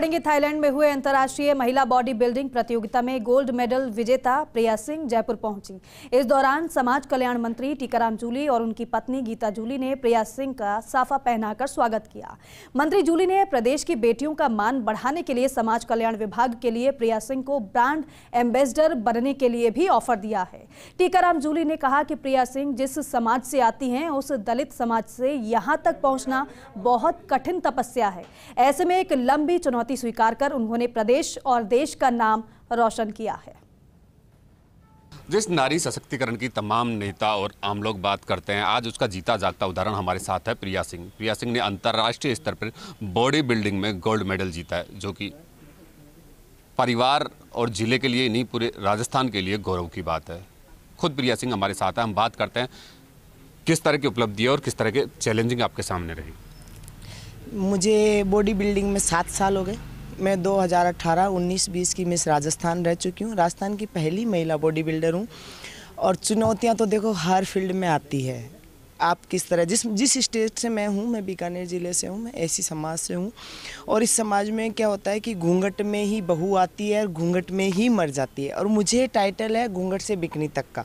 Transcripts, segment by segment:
पढ़ेंगे थाईलैंड में हुए अंतर्राष्ट्रीय महिला बॉडी बिल्डिंग प्रतियोगिता में गोल्ड मेडल विजेता प्रिया सिंह जयपुर पहुंची इस दौरान समाज कल्याण मंत्री टीकाराम जूली और उनकी पत्नी गीता जूली ने प्रिया सिंह का साफा पहनाकर स्वागत किया मंत्री जूली ने प्रदेश की बेटियों का मान बढ़ाने के लिए समाज कल्याण विभाग के लिए प्रिया सिंह को ब्रांड एम्बेसडर बनने के लिए भी ऑफर दिया है टीकाराम जूली ने कहा कि प्रिया सिंह जिस समाज से आती हैं उस दलित समाज से यहाँ तक पहुँचना बहुत कठिन तपस्या है ऐसे में एक लंबी चुनौती चुनौती स्वीकार कर उन्होंने प्रदेश और देश का नाम रोशन किया है जिस नारी सशक्तिकरण की तमाम नेता और आम लोग बात करते हैं आज उसका जीता जागता उदाहरण हमारे साथ है प्रिया सिंह प्रिया सिंह ने अंतर्राष्ट्रीय स्तर पर बॉडी बिल्डिंग में गोल्ड मेडल जीता है जो कि परिवार और जिले के लिए नहीं पूरे राजस्थान के लिए गौरव की बात है खुद प्रिया सिंह हमारे साथ है हम बात करते हैं किस तरह की उपलब्धि और किस तरह के चैलेंजिंग आपके सामने रही मुझे बॉडी बिल्डिंग में सात साल हो गए मैं 2018, 19, 20 की मिस राजस्थान रह चुकी हूँ राजस्थान की पहली महिला बॉडी बिल्डर हूँ और चुनौतियाँ तो देखो हर फील्ड में आती है आप किस तरह जिस जिस स्टेट से मैं हूँ मैं बीकानेर ज़िले से हूँ मैं ऐसी समाज से हूँ और इस समाज में क्या होता है कि घूंघट में ही बहू आती है और घूंघट में ही मर जाती है और मुझे टाइटल है घूंघट से बिकनी तक का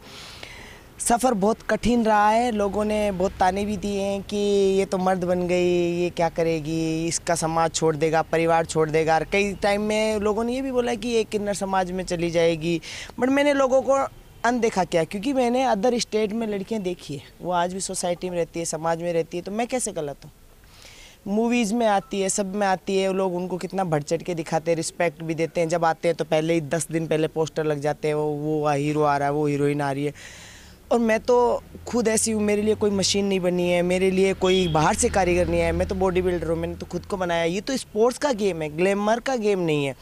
सफ़र बहुत कठिन रहा है लोगों ने बहुत ताने भी दिए हैं कि ये तो मर्द बन गई ये क्या करेगी इसका समाज छोड़ देगा परिवार छोड़ देगा और कई टाइम में लोगों ने ये भी बोला कि ये किन्नर समाज में चली जाएगी बट मैंने लोगों को अनदेखा किया क्योंकि मैंने अदर स्टेट में लड़कियां देखी है वो आज भी सोसाइटी में रहती है समाज में रहती है तो मैं कैसे गलत हूँ मूवीज़ में आती है सब में आती है लोग उनको कितना भर चढ़ के दिखाते हैं रिस्पेक्ट भी देते हैं जब आते हैं तो पहले ही दस दिन पहले पोस्टर लग जाते हैं वो वो हीरो आ रहा है वो हीरोइन आ रही है और मैं तो खुद ऐसी हूँ मेरे लिए कोई मशीन नहीं बनी है मेरे लिए कोई बाहर से कारीगर नहीं है मैं तो बॉडी बिल्डर हूँ मैंने तो खुद को बनाया ये तो स्पोर्ट्स का गेम है ग्लैमर का गेम नहीं है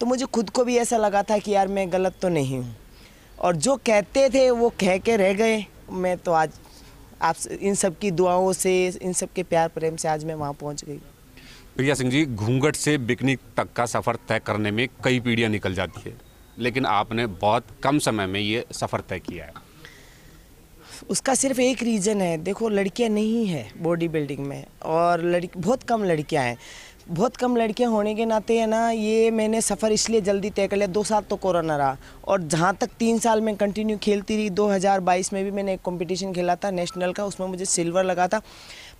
तो मुझे खुद को भी ऐसा लगा था कि यार मैं गलत तो नहीं हूँ और जो कहते थे वो कह के रह गए मैं तो आज आप इन सब की दुआओं से इन सब के प्यार प्रेम से आज मैं वहाँ पहुँच गई प्रिया सिंह जी घूंघट से बिकनी तक का सफ़र तय करने में कई पीढ़ियाँ निकल जाती है लेकिन आपने बहुत कम समय में ये सफ़र तय किया है उसका सिर्फ एक रीज़न है देखो लड़कियां नहीं है बॉडी बिल्डिंग में और लड़की बहुत कम लड़कियां हैं बहुत कम लड़कियां होने के नाते है ना ये मैंने सफ़र इसलिए जल्दी तय कर लिया दो साल तो कोरोना रहा और जहाँ तक तीन साल में कंटिन्यू खेलती रही 2022 में भी मैंने एक कॉम्पिटिशन खेला था नेशनल का उसमें मुझे सिल्वर लगा था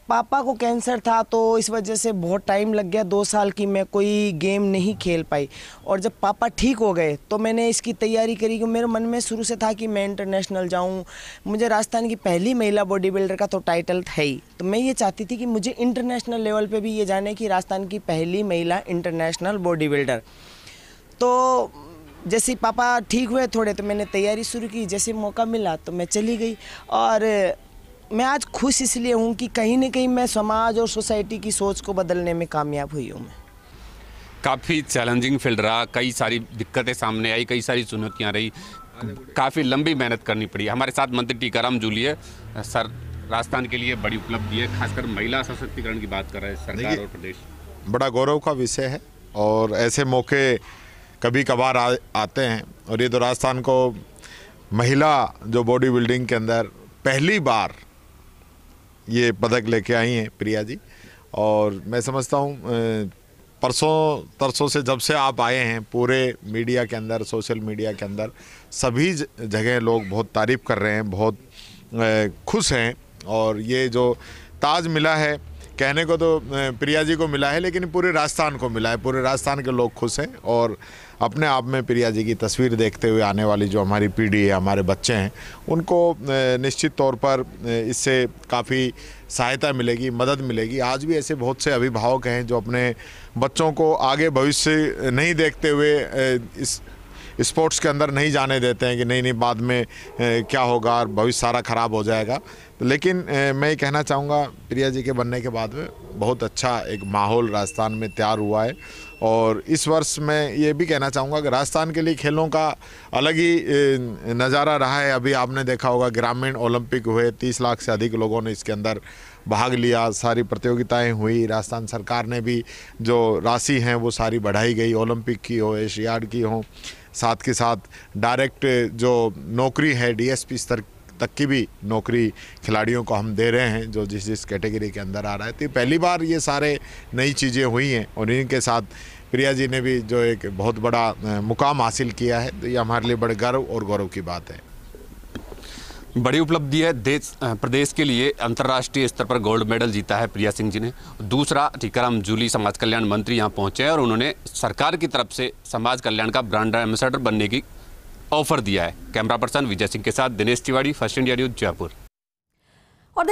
पापा को कैंसर था तो इस वजह से बहुत टाइम लग गया दो साल की मैं कोई गेम नहीं खेल पाई और जब पापा ठीक हो गए तो मैंने इसकी तैयारी करी कि मेरे मन में शुरू से था कि मैं इंटरनेशनल जाऊं मुझे राजस्थान की पहली महिला बॉडी बिल्डर का तो टाइटल है ही तो मैं ये चाहती थी कि मुझे इंटरनेशनल लेवल पर भी ये जाने कि राजस्थान की पहली महिला इंटरनेशनल बॉडी बिल्डर तो जैसे पापा ठीक हुए थोड़े तो मैंने तैयारी शुरू की जैसे मौका मिला तो मैं चली गई और मैं आज खुश इसलिए हूँ कि कहीं ना कहीं मैं समाज और सोसाइटी की सोच को बदलने में कामयाब हुई हूँ मैं काफ़ी चैलेंजिंग फील्ड रहा कई सारी दिक्कतें सामने आई कई सारी चुनौतियाँ रही काफ़ी लंबी मेहनत करनी पड़ी हमारे साथ मंत्री टीकाराम जूलिए सर राजस्थान के लिए बड़ी उपलब्धि है खासकर महिला सशक्तिकरण की बात कर रहे हैं सरकार और प्रदेश बड़ा गौरव का विषय है और ऐसे मौके कभी कभार आ, आते हैं और ये तो राजस्थान को महिला जो बॉडी बिल्डिंग के अंदर पहली बार ये पदक लेके आई हैं प्रिया जी और मैं समझता हूँ परसों तरसों से जब से आप आए हैं पूरे मीडिया के अंदर सोशल मीडिया के अंदर सभी जगह लोग बहुत तारीफ़ कर रहे हैं बहुत खुश हैं और ये जो ताज मिला है कहने को तो प्रिया जी को मिला है लेकिन पूरे राजस्थान को मिला है पूरे राजस्थान के लोग खुश हैं और अपने आप में प्रिया जी की तस्वीर देखते हुए आने वाली जो हमारी पीढ़ी है हमारे बच्चे हैं उनको निश्चित तौर पर इससे काफ़ी सहायता मिलेगी मदद मिलेगी आज भी ऐसे बहुत से अभिभावक हैं जो अपने बच्चों को आगे भविष्य नहीं देखते हुए इस स्पोर्ट्स के अंदर नहीं जाने देते हैं कि नहीं नहीं बाद में क्या होगा और भविष्य सारा ख़राब हो जाएगा तो लेकिन मैं ये कहना चाहूँगा प्रिया जी के बनने के बाद में बहुत अच्छा एक माहौल राजस्थान में तैयार हुआ है और इस वर्ष मैं ये भी कहना चाहूँगा कि राजस्थान के लिए खेलों का अलग ही नज़ारा रहा है अभी आपने देखा होगा ग्रामीण ओलंपिक हुए तीस लाख से अधिक लोगों ने इसके अंदर भाग लिया सारी प्रतियोगिताएं हुई राजस्थान सरकार ने भी जो राशि हैं वो सारी बढ़ाई गई ओलंपिक की हो एशियाड की हो साथ के साथ डायरेक्ट जो नौकरी है डीएसपी स्तर तक की भी नौकरी खिलाड़ियों को हम दे रहे हैं जो जिस जिस कैटेगरी के अंदर आ रहा है तो पहली बार ये सारे नई चीज़ें हुई हैं और इनके साथ प्रिया जी ने भी जो एक बहुत बड़ा मुकाम हासिल किया है तो ये हमारे लिए बड़े गर्व और गौरव की बात है बड़ी उपलब्धि है देश प्रदेश के लिए अंतर्राष्ट्रीय स्तर पर गोल्ड मेडल जीता है प्रिया सिंह जी ने दूसरा टीकाराम जूली समाज कल्याण मंत्री यहाँ पहुँचे हैं और उन्होंने सरकार की तरफ से समाज कल्याण का ब्रांड एम्बेसडर बनने की ऑफर दिया है कैमरा पर्सन विजय सिंह के साथ Dinesh Tiwari First India News Jaipur